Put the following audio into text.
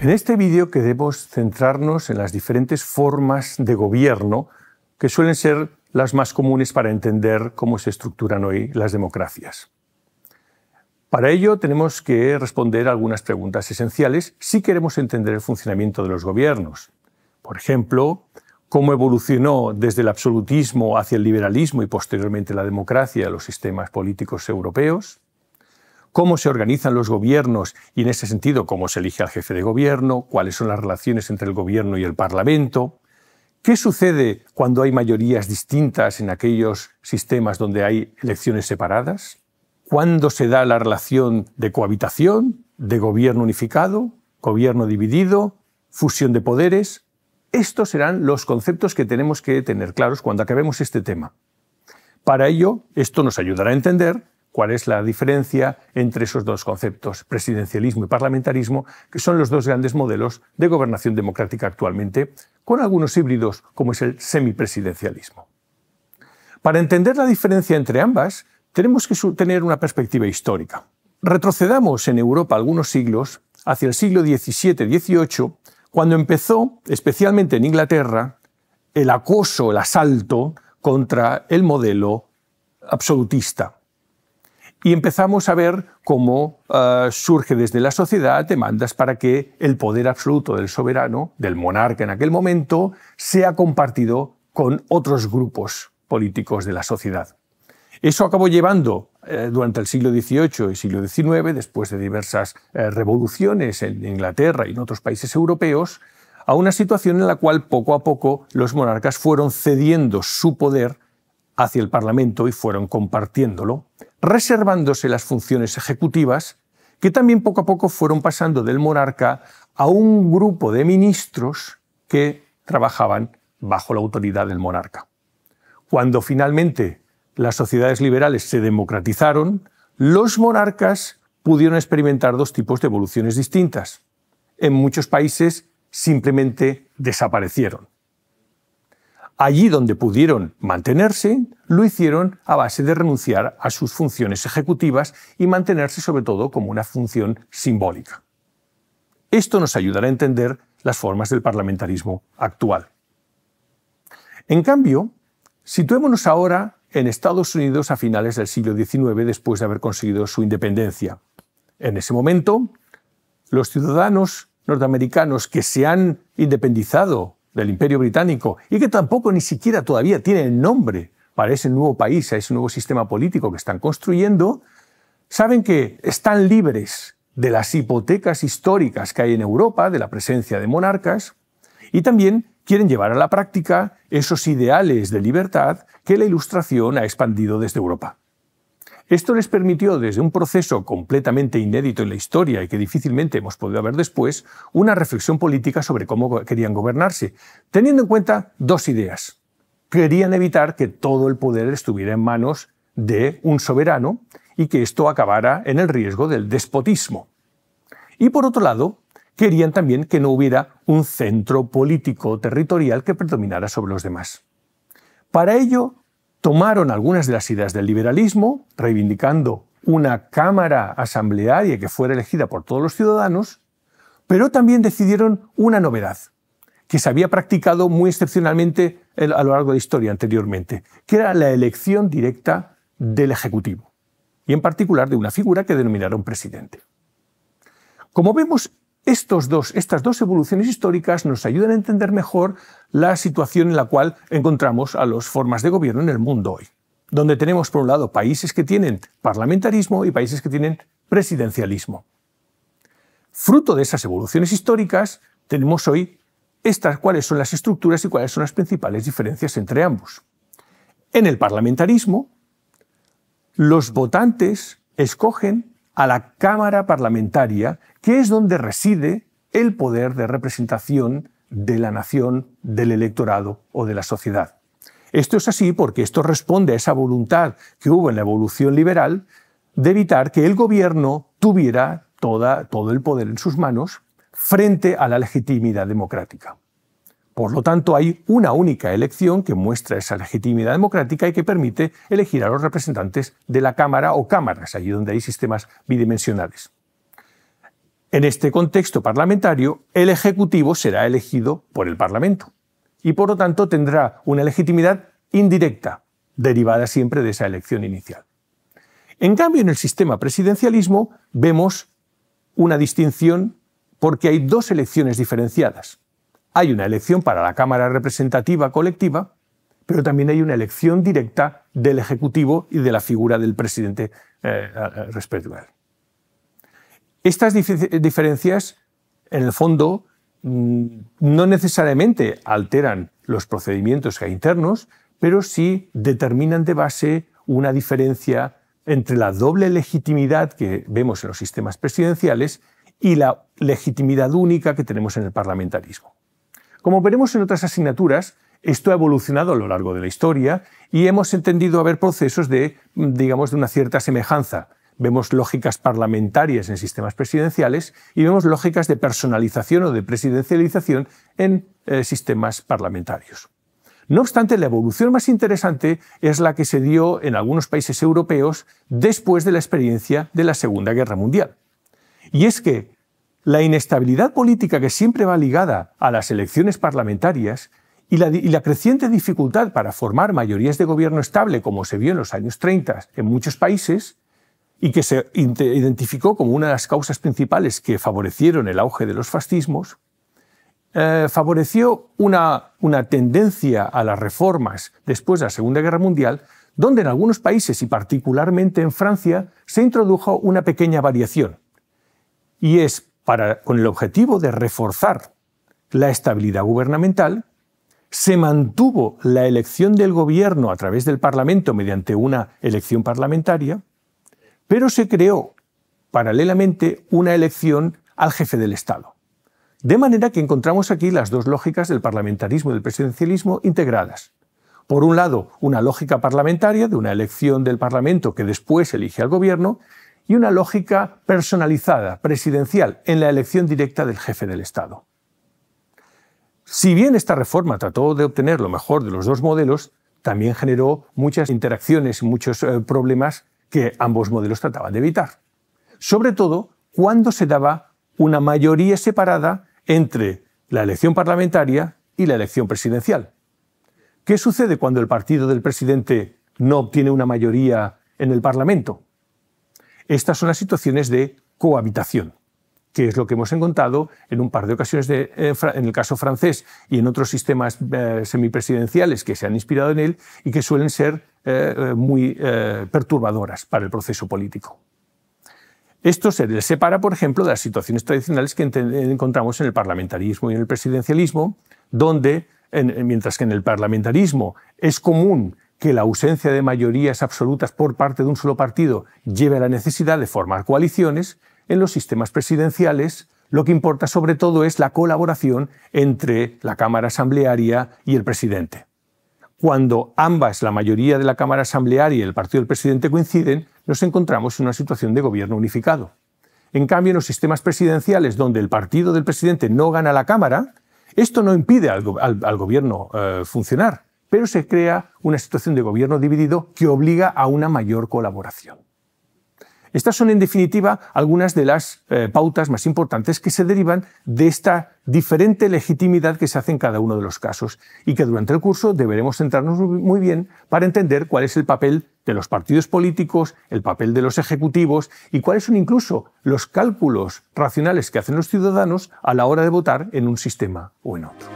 En este vídeo queremos centrarnos en las diferentes formas de gobierno que suelen ser las más comunes para entender cómo se estructuran hoy las democracias. Para ello tenemos que responder algunas preguntas esenciales si queremos entender el funcionamiento de los gobiernos. Por ejemplo, cómo evolucionó desde el absolutismo hacia el liberalismo y posteriormente la democracia los sistemas políticos europeos, cómo se organizan los gobiernos y en ese sentido cómo se elige al jefe de gobierno, cuáles son las relaciones entre el gobierno y el Parlamento, qué sucede cuando hay mayorías distintas en aquellos sistemas donde hay elecciones separadas, cuándo se da la relación de cohabitación, de gobierno unificado, gobierno dividido, fusión de poderes. Estos serán los conceptos que tenemos que tener claros cuando acabemos este tema. Para ello, esto nos ayudará a entender cuál es la diferencia entre esos dos conceptos, presidencialismo y parlamentarismo, que son los dos grandes modelos de gobernación democrática actualmente, con algunos híbridos como es el semipresidencialismo. Para entender la diferencia entre ambas, tenemos que tener una perspectiva histórica. Retrocedamos en Europa algunos siglos, hacia el siglo XVII-XVIII, cuando empezó, especialmente en Inglaterra, el acoso, el asalto contra el modelo absolutista, y empezamos a ver cómo ah, surge desde la sociedad demandas para que el poder absoluto del soberano, del monarca en aquel momento, sea compartido con otros grupos políticos de la sociedad. Eso acabó llevando eh, durante el siglo XVIII y siglo XIX, después de diversas eh, revoluciones en Inglaterra y en otros países europeos, a una situación en la cual poco a poco los monarcas fueron cediendo su poder hacia el Parlamento y fueron compartiéndolo reservándose las funciones ejecutivas, que también poco a poco fueron pasando del monarca a un grupo de ministros que trabajaban bajo la autoridad del monarca. Cuando finalmente las sociedades liberales se democratizaron, los monarcas pudieron experimentar dos tipos de evoluciones distintas. En muchos países simplemente desaparecieron. Allí donde pudieron mantenerse, lo hicieron a base de renunciar a sus funciones ejecutivas y mantenerse sobre todo como una función simbólica. Esto nos ayudará a entender las formas del parlamentarismo actual. En cambio, situémonos ahora en Estados Unidos a finales del siglo XIX después de haber conseguido su independencia. En ese momento, los ciudadanos norteamericanos que se han independizado del Imperio Británico y que tampoco ni siquiera todavía tiene nombre para ese nuevo país, a ese nuevo sistema político que están construyendo, saben que están libres de las hipotecas históricas que hay en Europa, de la presencia de monarcas, y también quieren llevar a la práctica esos ideales de libertad que la Ilustración ha expandido desde Europa. Esto les permitió, desde un proceso completamente inédito en la historia y que difícilmente hemos podido ver después, una reflexión política sobre cómo querían gobernarse, teniendo en cuenta dos ideas. Querían evitar que todo el poder estuviera en manos de un soberano y que esto acabara en el riesgo del despotismo. Y por otro lado, querían también que no hubiera un centro político territorial que predominara sobre los demás. Para ello, tomaron algunas de las ideas del liberalismo, reivindicando una Cámara asamblearia que fuera elegida por todos los ciudadanos, pero también decidieron una novedad que se había practicado muy excepcionalmente a lo largo de la historia anteriormente, que era la elección directa del Ejecutivo, y en particular de una figura que denominaron presidente. Como vemos, estas dos evoluciones históricas nos ayudan a entender mejor la situación en la cual encontramos a las formas de gobierno en el mundo hoy, donde tenemos por un lado países que tienen parlamentarismo y países que tienen presidencialismo. Fruto de esas evoluciones históricas tenemos hoy estas cuáles son las estructuras y cuáles son las principales diferencias entre ambos. En el parlamentarismo, los votantes escogen a la Cámara Parlamentaria, que es donde reside el poder de representación de la nación, del electorado o de la sociedad. Esto es así porque esto responde a esa voluntad que hubo en la evolución liberal de evitar que el gobierno tuviera todo el poder en sus manos frente a la legitimidad democrática. Por lo tanto, hay una única elección que muestra esa legitimidad democrática y que permite elegir a los representantes de la Cámara o cámaras, allí donde hay sistemas bidimensionales. En este contexto parlamentario, el Ejecutivo será elegido por el Parlamento y, por lo tanto, tendrá una legitimidad indirecta, derivada siempre de esa elección inicial. En cambio, en el sistema presidencialismo vemos una distinción porque hay dos elecciones diferenciadas hay una elección para la Cámara Representativa Colectiva, pero también hay una elección directa del Ejecutivo y de la figura del presidente eh, respecto Estas diferencias, en el fondo, mm, no necesariamente alteran los procedimientos internos, pero sí determinan de base una diferencia entre la doble legitimidad que vemos en los sistemas presidenciales y la legitimidad única que tenemos en el parlamentarismo. Como veremos en otras asignaturas, esto ha evolucionado a lo largo de la historia y hemos entendido haber procesos de, digamos, de una cierta semejanza. Vemos lógicas parlamentarias en sistemas presidenciales y vemos lógicas de personalización o de presidencialización en eh, sistemas parlamentarios. No obstante, la evolución más interesante es la que se dio en algunos países europeos después de la experiencia de la Segunda Guerra Mundial. Y es que la inestabilidad política que siempre va ligada a las elecciones parlamentarias y la, creciente dificultad para formar mayorías de gobierno estable, como se vio en los años 30 en muchos países, y que se identificó como una de las causas principales que favorecieron el auge de los fascismos, eh, favoreció una, una tendencia a las reformas después de la Segunda Guerra Mundial, donde en algunos países y particularmente en Francia se introdujo una pequeña variación, y es con el objetivo de reforzar la estabilidad gubernamental, se mantuvo la elección del gobierno a través del Parlamento mediante una elección parlamentaria, pero se creó paralelamente una elección al jefe del Estado. De manera que encontramos aquí las dos lógicas del parlamentarismo y del presidencialismo integradas. Por un lado, una lógica parlamentaria de una elección del Parlamento que después elige al gobierno y una lógica personalizada, presidencial, en la elección directa del jefe del Estado. Si bien esta reforma trató de obtener lo mejor de los dos modelos, también generó muchas interacciones y muchos eh, problemas que ambos modelos trataban de evitar. Sobre todo cuando se daba una mayoría separada entre la elección parlamentaria y la elección presidencial. ¿Qué sucede cuando el partido del presidente no obtiene una mayoría en el Parlamento? Estas son las situaciones de cohabitación, que es lo que hemos encontrado en un par de ocasiones eh, en el caso francés y en otros sistemas eh, semipresidenciales que se han inspirado en él y que suelen ser eh, muy perturbadoras para el proceso político. Esto se separa, por ejemplo, de las situaciones tradicionales que encontramos en el parlamentarismo y en el presidencialismo, donde, mientras que en el parlamentarismo es común que la ausencia de mayorías absolutas por parte de un solo partido lleve a la necesidad de formar coaliciones, en los sistemas presidenciales lo que importa sobre todo es la colaboración entre la Cámara Asamblearia y el presidente. Cuando ambas, la mayoría de la Cámara Asamblearia y el partido del presidente coinciden, nos encontramos en una situación de gobierno unificado. En cambio, en los sistemas presidenciales donde el partido del presidente no gana la Cámara, esto no impide al, gobierno eh, funcionar pero se crea una situación de gobierno dividido que obliga a una mayor colaboración. Estas son, en definitiva, algunas de las eh, pautas más importantes que se derivan de esta diferente legitimidad que se hace en cada uno de los casos y que durante el curso deberemos centrarnos muy bien para entender cuál es el papel de los partidos políticos, el papel de los ejecutivos y cuáles son incluso los cálculos racionales que hacen los ciudadanos a la hora de votar en un sistema o en otro.